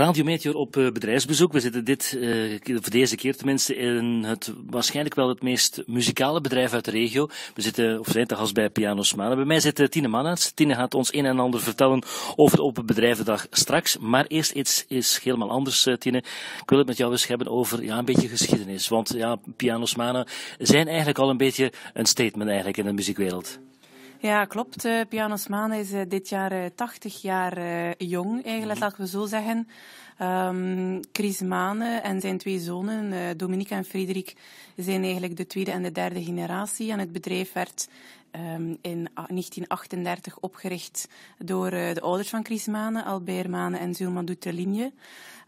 Radio op eh, bedrijfsbezoek. We zitten dit, eh, voor deze keer tenminste, in het waarschijnlijk wel het meest muzikale bedrijf uit de regio. We zitten, of zijn te gast bij Piano Smalen. Bij mij zit eh, Tine Mannaerts. Tine gaat ons een en ander vertellen over de Open Bedrijvendag straks. Maar eerst iets is helemaal anders, Tine. Ik wil het met jou eens hebben over ja, een beetje geschiedenis. Want ja, Piano Smalen zijn eigenlijk al een beetje een statement eigenlijk in de muziekwereld. Ja, klopt. Uh, Piano is eh, dit jaar 80 eh, jaar jong, eigenlijk, mhm. laten we zo zeggen. Um, Chris Manen en zijn twee zonen, Dominique en Frederik, zijn eigenlijk de tweede en de derde generatie. En het bedrijf werd ehm, in 1938 opgericht door de ouders van Chris Manen, Albert Manen, en Zulma Doeteligne.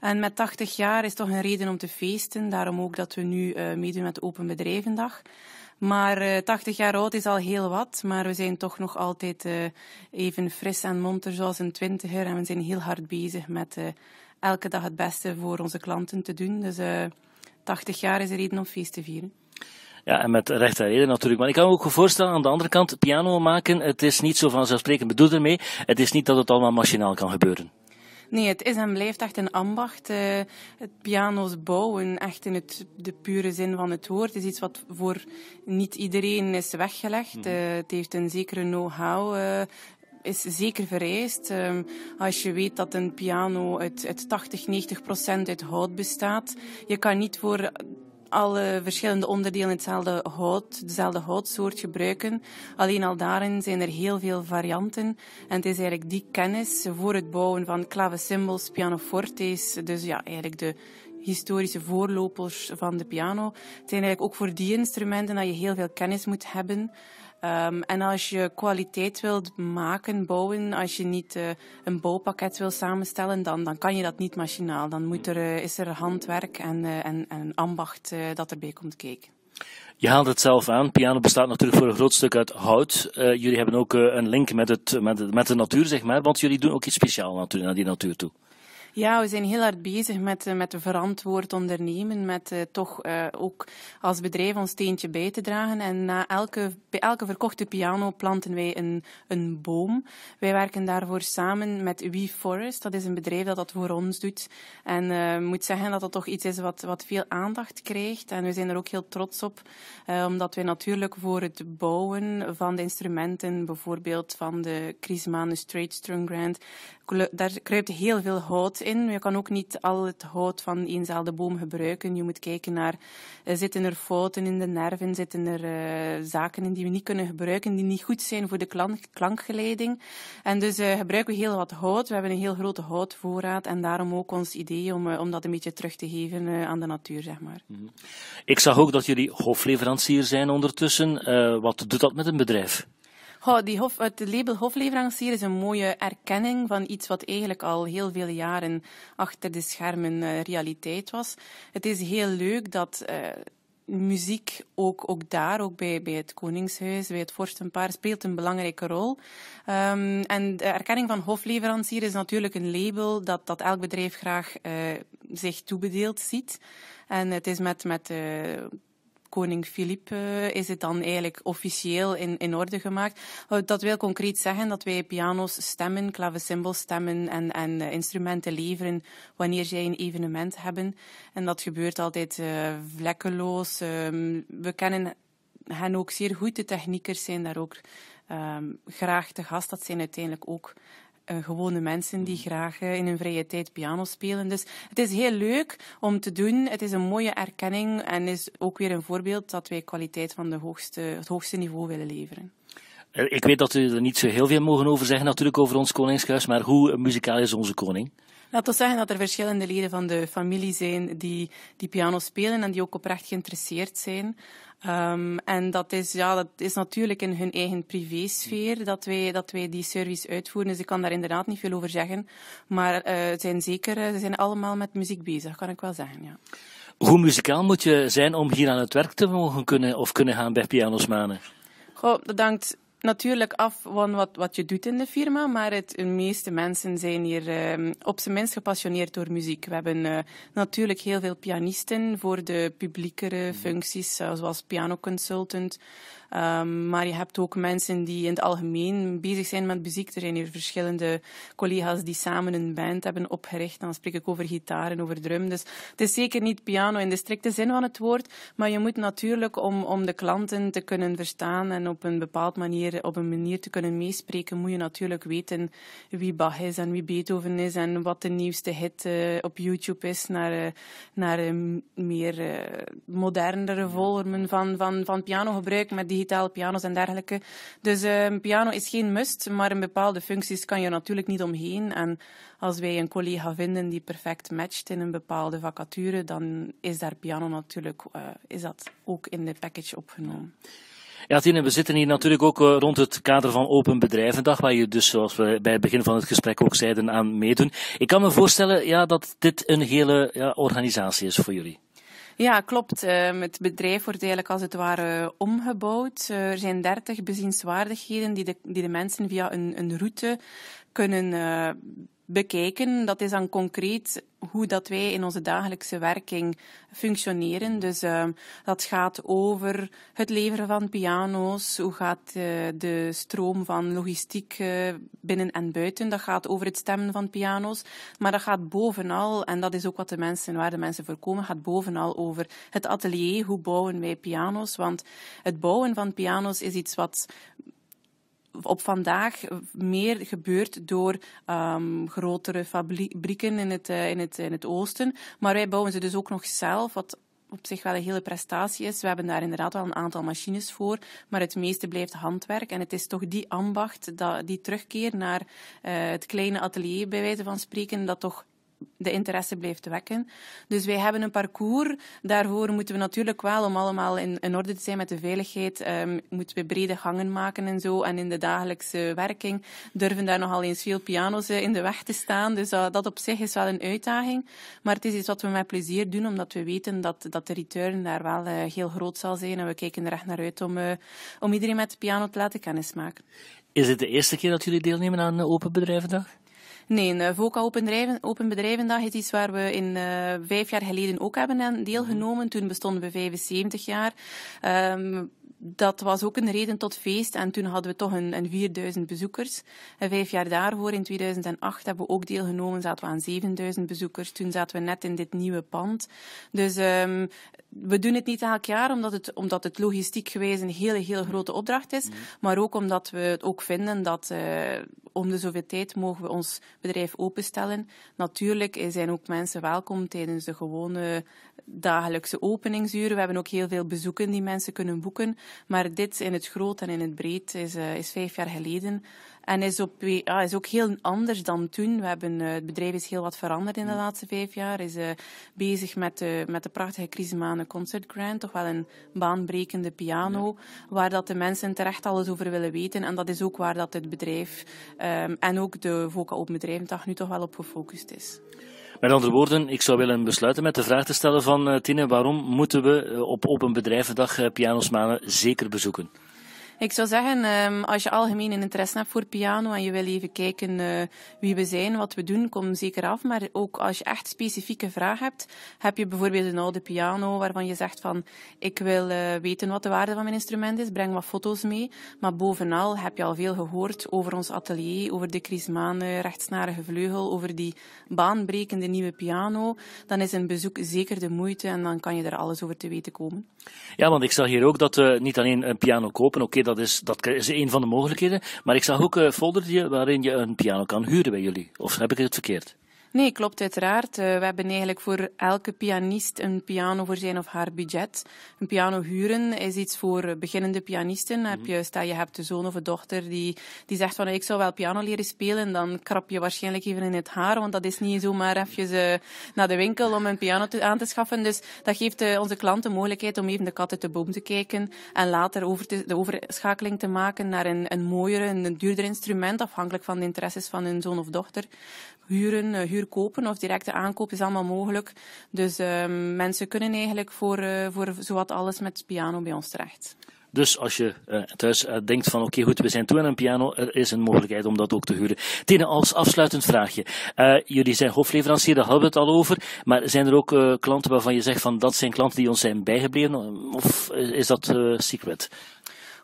En met 80 jaar is toch een reden om te feesten. Daarom ook dat we nu meedoen met de Open Bedrijvendag. Maar 80 eh, jaar oud is al heel wat, maar we zijn toch nog altijd eh, even fris en monter zoals een twintiger. En we zijn heel hard bezig met eh, elke dag het beste voor onze klanten te doen. Dus 80 jaar is er reden om feest te vieren. Ja, en met recht en reden natuurlijk. Maar ik kan me ook voorstellen, aan de andere kant, piano maken, het is niet zo vanzelfsprekend Bedoel ermee. Het is niet dat het allemaal machinaal kan gebeuren. Nee, het is en blijft echt een ambacht. Eh, het piano's bouwen, echt in het, de pure zin van het woord, is iets wat voor niet iedereen is weggelegd. Mhm. Eh, het heeft een zekere know-how eh, is zeker vereist. als je weet dat een piano uit, uit 80, 90 procent uit hout bestaat. Je kan niet voor alle verschillende onderdelen hetzelfde hout, dezelfde houtsoort gebruiken. Alleen al daarin zijn er heel veel varianten. En het is eigenlijk die kennis voor het bouwen van klavecimbals, pianofortes, dus ja, eigenlijk de historische voorlopers van de piano. Het zijn eigenlijk ook voor die instrumenten dat je heel veel kennis moet hebben. Ehm, en als je kwaliteit wilt maken, bouwen, als je niet uh, een bouwpakket wilt samenstellen, dan, dan kan je dat niet machinaal. Dan moet er, eh, is er handwerk en, eh, en, en ambacht dat erbij komt kijken. Je haalt het zelf aan. Piano bestaat natuurlijk voor een groot stuk uit hout. jullie hebben ook een link met, het, met, met, de natuur, zeg maar. Want jullie doen ook iets speciaals naar die natuur toe. Ja, we zijn heel hard bezig met, eh, met verantwoord ondernemen, met eh, toch eh, ook als bedrijf ons steentje bij te dragen. En na elke, bij elke verkochte piano planten wij een, een boom. Wij werken daarvoor samen met WeForest. Forest. Dat is een bedrijf dat dat voor ons doet. En ik moet zeggen dat dat toch iets is wat, wat veel aandacht krijgt. En we zijn er ook heel trots op, omdat wij natuurlijk voor het bouwen van de instrumenten, bijvoorbeeld van de Crismane Straight String Grand, daar kruipt heel veel hout in. Je kan ook niet al het hout van eenzaalde boom gebruiken. Je moet kijken naar, eh, zitten er fouten in de nerven, zitten er eh, zaken in die we niet kunnen gebruiken, die niet goed zijn voor de klank, klankgeleiding. En dus eh, gebruiken we heel wat hout. We hebben een heel grote houtvoorraad en daarom ook ons idee om, om dat een beetje terug te geven aan de natuur, zeg maar. Mhm. Ik zag ook dat jullie hofleverancier zijn ondertussen. wat doet dat met een bedrijf? Goh, die hof, het label hofleverancier is een mooie erkenning van iets wat eigenlijk al heel veel jaren achter de schermen eh, realiteit was. Het is heel leuk dat. Eh, muziek ook, ook daar, ook bij, bij het Koningshuis, bij het Vorstenpaar, speelt een belangrijke rol. Ehm, en de erkenning van hofleverancier is natuurlijk een label dat, dat elk bedrijf graag eh, zich toebedeeld ziet. En het is met, met koning Filip eh, is het dan eigenlijk officieel in, orde gemaakt. dat wil concreet zeggen dat wij piano's stemmen, klavecimbels stemmen en, en eh, instrumenten leveren wanneer zij een evenement hebben. En dat gebeurt altijd eh, vlekkeloos. Ehm, we kennen hen ook zeer goed. De techniekers zijn daar ook ehm, graag te gast. Dat zijn uiteindelijk ook eh, gewone mensen die mm-hmm. graag eh, in hun vrije tijd piano spelen. Dus het is heel leuk om te doen. Het is een mooie erkenning en is ook weer een voorbeeld dat wij kwaliteit van de hoogste, het hoogste niveau willen leveren. Eh, ik weet dat u er niet zo heel veel mogen over zeggen, natuurlijk, over ons koningshuis, maar hoe muzikaal is onze koning? Laat ons zeggen dat er verschillende leden van de familie zijn die, die piano spelen en die ook oprecht geïnteresseerd zijn. Ehm, en dat is, ja, dat is natuurlijk in hun eigen privésfeer dat wij, dat wij die service uitvoeren. Dus ik kan daar inderdaad niet veel over zeggen. Maar eh, ze zijn zeker, eh, ze zijn allemaal met muziek bezig, kan ik wel zeggen. Ja. Hoe muzikaal moet je zijn om hier aan het werk te mogen kunnen of kunnen gaan bij Pianosmanen? Goh, bedankt. hangt natuurlijk af van wat, wat je doet in de firma, maar het, de meeste mensen zijn hier ehm, op zijn minst gepassioneerd door muziek. We hebben eh, natuurlijk heel veel pianisten voor de publiekere mhm. functies, eh, zoals pianoconsultant. Um, ehm, maar je hebt ook mensen die in het algemeen bezig zijn met muziek. Er zijn hier verschillende collega's die samen een band hebben opgericht. Dan spreek ik over gitaar en over drum. Dus het is zeker niet piano in de strikte zin van het woord. Maar je moet natuurlijk om, om de klanten te kunnen verstaan en op een bepaald manier op een manier te kunnen meespreken, moet je natuurlijk weten wie Bach is en wie Beethoven is en wat de nieuwste hit eh, op YouTube is naar, eh, naar eh, meer modernere vormen van, van, van pianogebruik met digitale piano's en dergelijke. Dus piano is geen must, maar in bepaalde functies kan je natuurlijk niet omheen. En als wij een collega vinden die perfect matcht in een bepaalde vacature, dan is daar piano natuurlijk is dat ook in de package opgenomen. Ja, Tine, we zitten hier natuurlijk ook eh, rond het kader van Open Bedrijvendag, waar je dus, zoals we bij het begin van het gesprek ook zeiden, aan meedoen. Ik kan me voorstellen ja, dat dit een hele ja, organisatie is voor jullie. Ja, klopt. Eh, het bedrijf wordt eigenlijk als het ware omgebouwd. Eh, er zijn dertig bezienswaardigheden die de, die de mensen via een, een route kunnen bekijken. Dat is dan concreet hoe dat wij in onze dagelijkse werking functioneren. Dus eh, dat gaat over het leveren van piano's, hoe gaat eh, de stroom van logistiek eh, binnen en buiten, dat gaat over het stemmen van piano's, maar dat gaat bovenal, en dat is ook wat de mensen, waar de mensen voor komen, gaat bovenal over het atelier, hoe bouwen wij piano's, want het bouwen van piano's is iets wat op vandaag meer gebeurt door ehm, grotere fabrieken in het, eh, in, het, in het oosten. Maar wij bouwen ze dus ook nog zelf, wat op zich wel een hele prestatie is. We hebben daar inderdaad wel een aantal machines voor, maar het meeste blijft handwerk. En het is toch die ambacht, dat, die terugkeer naar eh, het kleine atelier, bij wijze van spreken, dat toch de interesse blijft wekken. Dus wij hebben een parcours. Daarvoor moeten we natuurlijk wel, om allemaal in, orde te zijn met de veiligheid, ehm, moeten we brede gangen maken en zo. En in de dagelijkse werking durven daar nogal eens veel piano's eh, in de weg te staan. Dus dat op zich is wel een uitdaging. Maar het is iets wat we met plezier doen, omdat we weten dat, dat de return daar wel eh, heel groot zal zijn. En we kijken er echt naar uit om, eh, om iedereen met de piano te laten kennismaken. Is dit de eerste keer dat jullie deelnemen aan een Open Bedrijvendag? Nee, eh, VOCA Open, Bedrijven, Open Bedrijvendag is iets waar we in eh, vijf jaar geleden ook hebben aan deelgenomen. Mhm. Toen bestonden we 75 jaar. Ehm, dat was ook een reden tot feest. En toen hadden we toch een, een 4000 bezoekers. En vijf jaar daarvoor, in 2008, hebben we ook deelgenomen. Zaten we aan 7000 bezoekers. Toen zaten we net in dit nieuwe pand. Dus ehm, we doen het niet elk jaar, omdat het, omdat het logistiek geweest een hele, heel grote opdracht is. Mm-hmm. Maar ook omdat we het ook vinden dat uh, om de zoveel tijd mogen we ons bedrijf openstellen. Natuurlijk zijn ook mensen welkom tijdens de gewone dagelijkse openingsuren. We hebben ook heel veel bezoeken die mensen kunnen boeken. Maar dit in het groot en in het breed is, eh, is vijf jaar geleden en is, op, is ook heel anders dan toen. We hebben, eh, het bedrijf is heel wat veranderd in de mm. laatste vijf jaar. Is eh, bezig met de, eh, met de prachtige Crismane Concert Grant. Toch wel een baanbrekende piano. Waar dat de mensen terecht alles over willen weten. En dat is ook waar dat het bedrijf ehm, en ook de VOCA Open Bedrijvendag nu toch wel op gefocust is. Met andere woorden, ik zou willen besluiten met de vraag te stellen van Tine, waarom moeten we op Open Bedrijvendag uh, Pianosmanen zeker bezoeken? Ik zou zeggen, ehm, als je algemeen interesse hebt voor piano en je wil even kijken eh, wie we zijn, wat we doen, kom zeker af. Maar ook als je echt specifieke vraag hebt, heb je bijvoorbeeld een oude piano waarvan je zegt van ik wil eh, weten wat de waarde van mijn instrument is, breng wat foto's mee. Maar bovenal heb je al veel gehoord over ons atelier, over de Maan rechtsnarige vleugel, over die baanbrekende nieuwe piano. Dan is een bezoek zeker de moeite en dan kan je er alles over te weten komen. Ja, want ik zag hier ook dat we eh, niet alleen een piano kopen, oké, dat is, dat is een van de mogelijkheden. Maar ik zag ook een folder waarin je een piano kan huren bij jullie. Of heb ik het verkeerd? Nee, klopt uiteraard. Eh, we hebben eigenlijk voor elke pianist een piano voor zijn of haar budget. Een piano huren is iets voor beginnende pianisten. Mm Heb mhm. je, stel je hebt een zoon of een dochter die, die zegt van ik zou wel piano leren spelen, dan krap je waarschijnlijk even in het haar, want dat is niet zomaar even eh, naar de winkel om een piano te, aan te schaffen. Dus dat geeft eh, onze klanten de mogelijkheid om even de kat uit de boom te kijken en later over te, de overschakeling te maken naar een, een mooier, een duurder instrument, afhankelijk van de interesses van hun zoon of dochter huren, eh, huur kopen of directe aankoop is allemaal mogelijk. Dus ehm, mensen kunnen eigenlijk voor, eh, voor zowat alles met piano bij ons terecht. Dus als je eh, thuis denkt van oké goed, we zijn toe aan een piano, er is een mogelijkheid om dat ook te huren. Tine, als afsluitend vraagje. jullie zijn hoofdleverancier, daar hadden we het al over. Maar zijn er ook klanten waarvan je zegt van dat zijn klanten die ons zijn bijgebleven? Of is dat secret?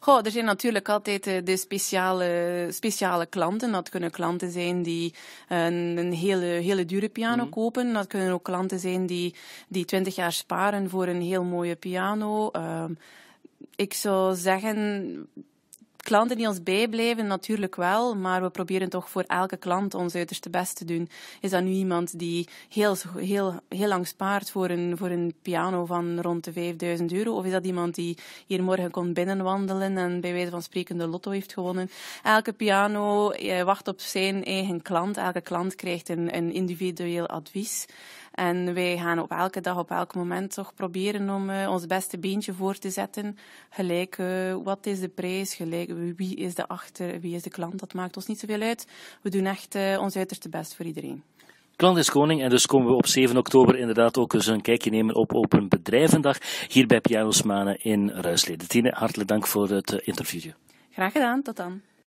Goh, er zijn natuurlijk altijd eh, de speciale, speciale klanten. Dat kunnen klanten zijn die eh, een, een hele, hele dure piano mhm. kopen. Dat kunnen ook klanten zijn die, die 20 jaar sparen voor een heel mooie piano. Ehm, ik zou zeggen, klanten die ons bijblijven, natuurlijk wel. Maar we proberen toch voor elke klant ons uiterste best te doen. Is dat nu iemand die heel, heel, heel lang spaart voor een, voor een piano van rond de 5000 euro? Of is dat iemand die hier morgen komt binnenwandelen en bij wijze van spreken de lotto heeft gewonnen? Elke piano eh, wacht op zijn eigen klant. Elke klant krijgt een, een individueel advies. En wij gaan op elke dag, op elk moment toch proberen om uh, ons beste beentje voor te zetten. Gelijk, eh, wat is de prijs? Gelijk, wie is de achter? Wie is de klant? Dat maakt ons niet zoveel uit. We doen echt eh, ons uiterste best voor iedereen. Klant is koning en dus komen we op 7 oktober inderdaad ook eens een kijkje nemen op Open Bedrijvendag hier bij Pianos Manen in Ruisleden. Tine, hartelijk dank voor het interview. Graag gedaan, tot dan.